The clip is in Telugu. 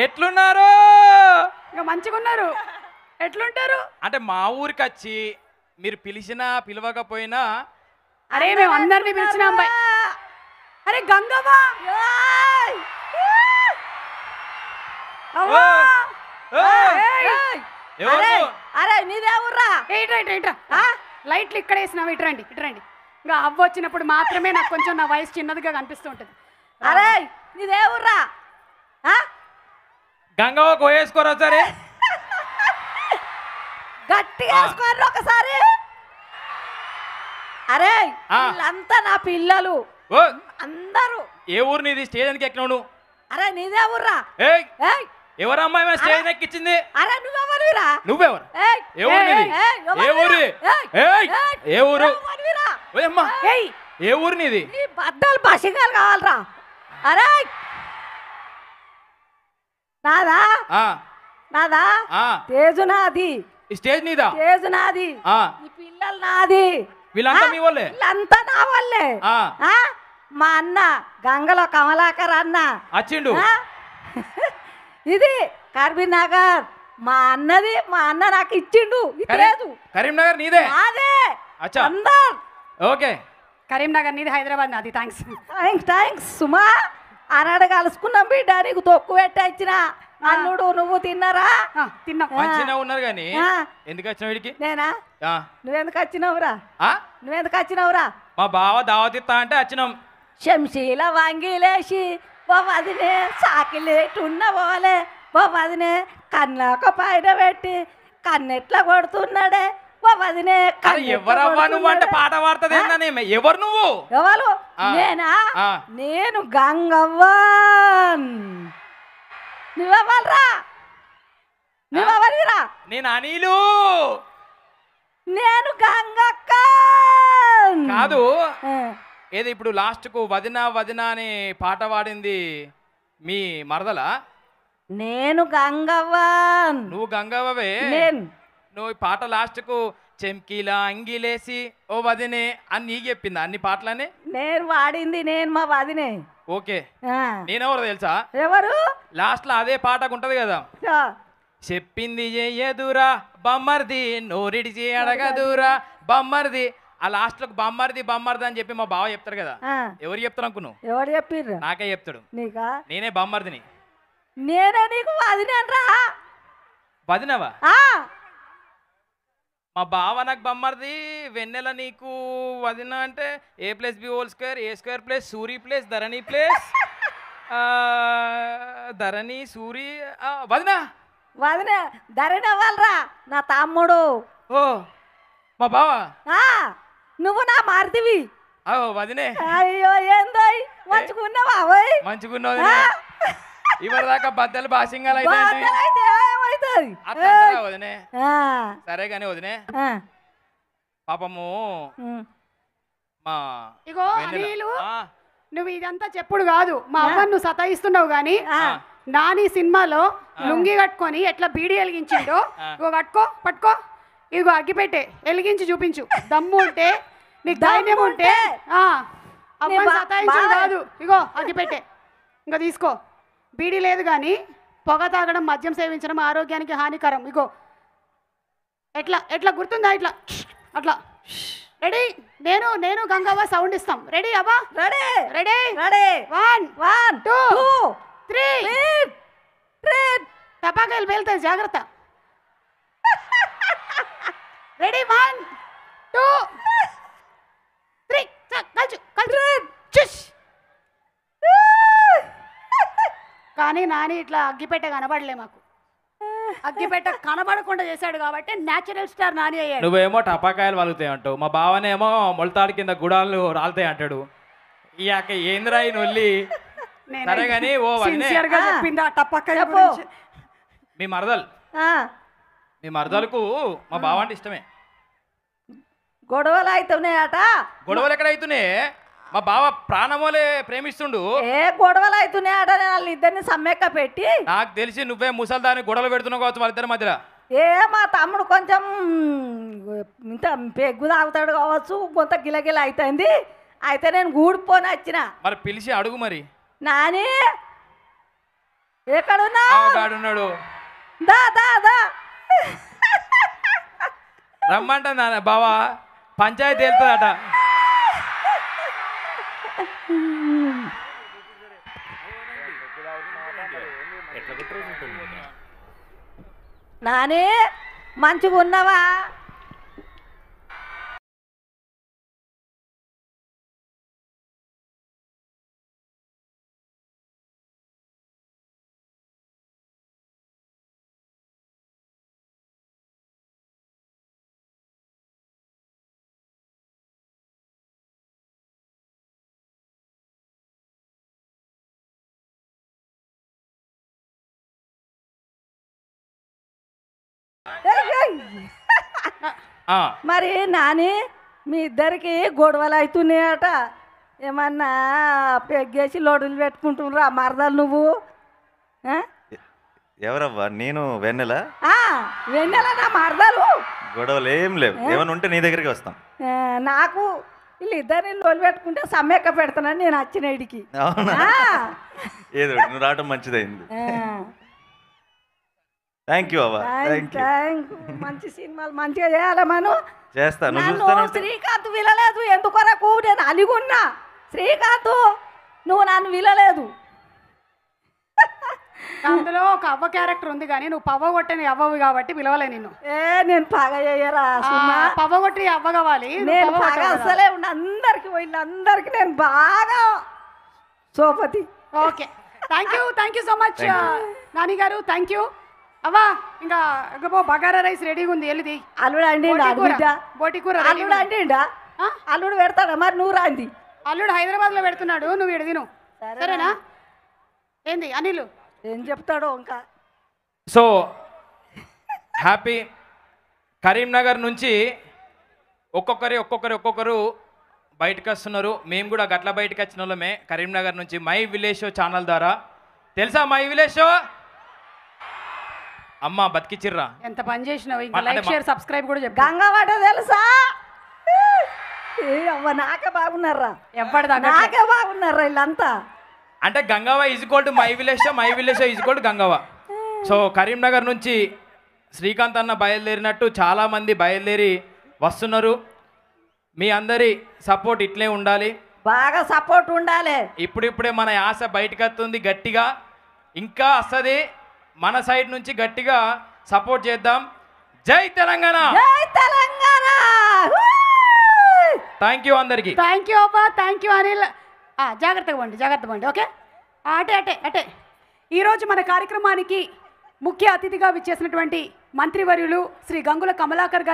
ఎట్లున్నారు ఇంకా మంచిగా ఉన్నారు ఎట్లుంటారు అంటే మా ఊరికి వచ్చి మీరు పిలిచినా పిలవకపోయినా అరే మేము అందరినీ పిలిచినాం అరే గంగవ్వ ఇటు, ఇటు, లైట్లు ఇక్కడ వేసినావు ఇటు రండి ఇటు రండి ఇంకా అవ్వ వచ్చినప్పుడు మాత్రమే నాకు కొంచెం నా వయసు చిన్నదిగా కనిపిస్తూ ఉంటుంది అరే నీదేవుర్రా ఆ? గంగవ్వ కోయేసుకోరు ఒకసారి గట్టిగా వేసుకోరు ఒకసారి అరే వీళ్ళంతా నా పిల్లలు ఓ అందరూ ఏ ఊరు నీది స్టేజన్కి ఎక్కినావు అరే నీదే ఊర్రా ఏయ్ ఎవరు అమ్మాయి మా స్టేజ్ ఎక్కించింది అరే నువ్వెవరురా నువ్వెవరు ఏ ఊరు నీది ఏ ఊరు ఏయ్ ఏ ఊరు ఓయమ్మా ఏ ఊరు నీది బద్దలు బసిగాలు కావాలరా అరే నాదా నాదా తేజు నాది స్టేజ్ నీదా తేజు నాది ఈ పిల్లలు నాది వీళ్ళంతా మీ వాళ్ళే వీళ్ళంతా నా వాళ్ళే మా అన్న గంగలో కమలాకర్ అన్న వచ్చిండు ఇది కరీంనగర్ మా అన్నది మా అన్న నాకు ఇచ్చిండు లేదు కరీంనగర్ నీదే అదే అందర్ ఓకే కరీంనగర్ నీది హైదరాబాద్ నాది థ్యాంక్స్ థ్యాంక్స్ సుమా అనాడ కలుసుకున్నాం బిడ్డ నీకు తొక్కు పెట్టచ్చిన అన్నుడు నువ్వు తిన్నారా తిన్నా మంచిగా ఉన్నారు కానీ ఎందుకు వచ్చిన వీడికి నేనా నువ్వెందుకు వచ్చినావురా నువ్వెందుకు వచ్చినావురా మా బావ దావతిత్తా అంటే వచ్చినాం శంశీల వంగిలేసి ఓ వదినే సాకిలేటున్న పోలే ఓ పదినే కన్నాక పైన పెట్టి కన్నెట్లా కొడుతున్నాడే వదినే ఎవరవ్వా నువ్వు అంటే పాట పాడుతుంది ఎవరు నువ్వు ఎవరు నేనా నేను గంగవ్వ నువ్వెవ్వరా నువ్వెవరిరా నేను అనిలు నేను గంగక్క కాదు ఏది ఇప్పుడు లాస్ట్కు వదిన వదిన అని పాట పాడింది మీ మరదలా నేను గంగవ్వ నువ్వు గంగవ్వవే నేను నువ్వు పాట లాస్ట్కు చెంకీలా అంగిలేసి ఓ వదినే అని నీకు చెప్పింది అన్ని పాటలనే నేను వాడింది నేను మా వదినే ఓకే నేనెవరు తెలుసా ఎవరు లాస్ట్ లో అదే పాటకు ఉంటది కదా చెప్పింది చెయ్యదురా బమ్మర్ది నోరిడి అడగదురా బమ్మర్ది ఆ లాస్ట్ లో బమ్మర్ది బమ్మర్ది అని చెప్పి మా బావ చెప్తారు కదా ఎవరు చెప్తారు నువ్వు ఎవరు చెప్పారు నాకే చెప్తాడు నేనే బమ్మర్దిని నేనే నీకు వదినరా వదినవా మా బావ నాకు బొమ్మరిది వెన్నెల నీకు వదిన అంటే A plus B whole square A square plus Suri plus Dharani plus Dharani Suri వదిన వదిన ధరణి అవ్వాలరా నా తమ్ముడు ఓ మా బావ నువ్వు నా మారుతివి వదినే అయ్యో ఏందో మంచిగున్నావా మంచిగున్నావు ఇవరి దాకా బద్దలు బాసింగాలు అయితే వదినే సరే వదినే పాపము నువ్వు ఇదంతా చెప్పుడు కాదు మా అమ్మ నువ్వు సతాయిస్తున్నావు గానీ నాని సినిమాలో లుంగి కట్టుకొని ఎట్లా బీడి వెలిగించిండో ఇగో కట్టుకో పట్టుకో ఇగో అగ్గిపెట్టే వెలిగించి చూపించు దమ్ము ఉంటే నీకు ధైర్యం ఉంటే అమ్మని సతాయించు కాదు ఇగో అగ్గిపెట్టే ఇంకా తీసుకో బీడి లేదు కానీ పొగ తాగడం మద్యం సేవించడం ఆరోగ్యానికి హానికరం ఇగో ఎట్లా ఎట్లా గుర్తుందా ఇట్లా అట్లా రెడీ నేను నేను గంగవ్వ సౌండ్ ఇస్తాం రెడీ అవ్వా ready ready ready one one two three three టపాకాయలు పేలుతాయి జాగ్రత్త రెడీ వన్ టూ కానీ నాని ఇట్లా అగ్గిపెట్ట కనబడలే మాకు అగ్గిపెట్ట కనబడకుండా చేశాడు కాబట్టి నాచురల్ స్టార్ నాని అయ్యాడు నువ్వేమో టపాకాయలు వలుగుతాయి అంటావు మా బావనేమో మొలతాడి కింద గుడాలు రాలుతాయి అంటాడు ఈ అక్క ఏంద్రా నొల్లి కానీ ఓ మీ మరదలు మీ మరదలకు మా బావ అంటే ఇష్టమే గొడవలు అవుతున్నాయట గొడవలు ఎక్కడ అవుతున్నాయి మా బావ ప్రాణమోలే ప్రేమిస్తుండు ఏ గొడవలు అవుతున్నాయి అట వాళ్ళ ఇద్దరిని సమ్మెక్క పెట్టి నాకు తెలిసి నువ్వే ముసల్దాన్ని గొడవలు పెడుతున్నావు కావచ్చు వాళ్ళిద్దరి మధ్యలో ఏ మా తమ్ముడు కొంచెం ఇంత పెగ్గు తాగుతాడు కావచ్చు కొంత గిలగిల అవుతుంది అయితే నేను గూడిపోని వచ్చిన మరి పిలిచి అడుగు మరి నాని ఎక్కడున్నాడు దా దా దా రమ్మంట నాన్న బావా పంచాయతీ వెళ్తుందట నానే మంచిగా ఉన్నావా మరి నాని మీ ఇద్దరికి గొడవలు అవుతున్నాయట ఏమన్నా పెగ్గేసి లోడులు పెట్టుకుంటున్నారా మరదలు నువ్వు ఎవరవ్వా నేను వెన్నెల వెన్నెల నా మరదలు గొడవలు ఏం లేవు ఏమైనా ఉంటే నీ దగ్గరికి వస్తాం నాకు వీళ్ళు ఇద్దరిని లోలు పెట్టుకుంటే సమ్మెక్క పెడతానని నేను వచ్చిన ఇడికి అవునా ఏదో రావడం మంచిదైంది థ్యాంక్ యూ అవ్వ థ్యాంక్ యూ మంచి సినిమాలు మంచిగా చేయాలి మనం చేస్తాను నన్ను శ్రీకాంత్ వినలేదు ఎందుకొరకు నేను అలిగున్నా శ్రీకాంత్ నువ్వు నన్ను వినలేదు అందులో ఒక అవ్వ క్యారెక్టర్ ఉంది కానీ నువ్వు పవ్వ కొట్టని అవ్వవు కాబట్టి పిలవలే నిన్ను ఏ నేను పగ చేయరా పవ్వ కొట్టి అవ్వ కావాలి నేను పగ అసలే ఉండి అందరికి పోయింది అందరికి నేను బాగా సోపతి okay thank you thank you so much Nani గారు థ్యాంక్ యూ అవ్వా ఇంకా ఇంకపో బగారా రైస్ రెడీగా ఉంది వెళ్ళి అల్లుడు అండి బోటి కూర అల్లుడు అండి అల్లుడు పెడతాడా మరి నువ్వు రాంది అల్లుడు హైదరాబాద్ లో పెడుతున్నాడు నువ్వు తిను సరేనా ఏంది అనిల్ ఏం చెప్తాడో ఇంకా సో హ్యాపీ కరీంనగర్ నుంచి ఒక్కొక్కరి ఒక్కొక్కరు ఒక్కొక్కరు బయటకు వస్తున్నారు మేము కూడా గట్ల బయటకు వచ్చిన వాళ్ళమే కరీంనగర్ నుంచి మై విలేజ్ షో ఛానల్ ద్వారా తెలుసా మై విలేజ్ షో అమ్మ బతికిచ్చిర్రా ఎంత పని చేసినావు ఇంకా సబ్స్క్రైబ్ కూడా చెప్పు గంగవాడ తెలుసా అవ్వ నాకే బాగున్నారా ఎవరి నాకే బాగున్నారా వీళ్ళంతా అంటే Gangava is equal my village my village is equal Gangava so Karimnagar నుంచి శ్రీకాంత్ అన్న బయలుదేరినట్టు చాలామంది బయలుదేరి వస్తున్నారు మీ అందరి సపోర్ట్ ఇట్లే ఉండాలి బాగా సపోర్ట్ ఉండాలి ఇప్పుడిప్పుడే మన ఆశ బయటకు వస్తుంది గట్టిగా ఇంకా వస్తుంది మన సైడ్ నుంచి గట్టిగా సపోర్ట్ చేద్దాం జై తెలంగాణ జై తెలంగాణ థ్యాంక్ యూ అందరికి థ్యాంక్ యూ అబ్బా థ్యాంక్ యూ అనిల్ జాగ్రత్తగా పండి జాగ్రత్త పండి ఓకే అటే అటే అటే ఈరోజు మన కార్యక్రమానికి ముఖ్య అతిథిగా విచ్చేసినటువంటి మంత్రివర్యులు శ్రీ గంగుల కమలాకర్ గారు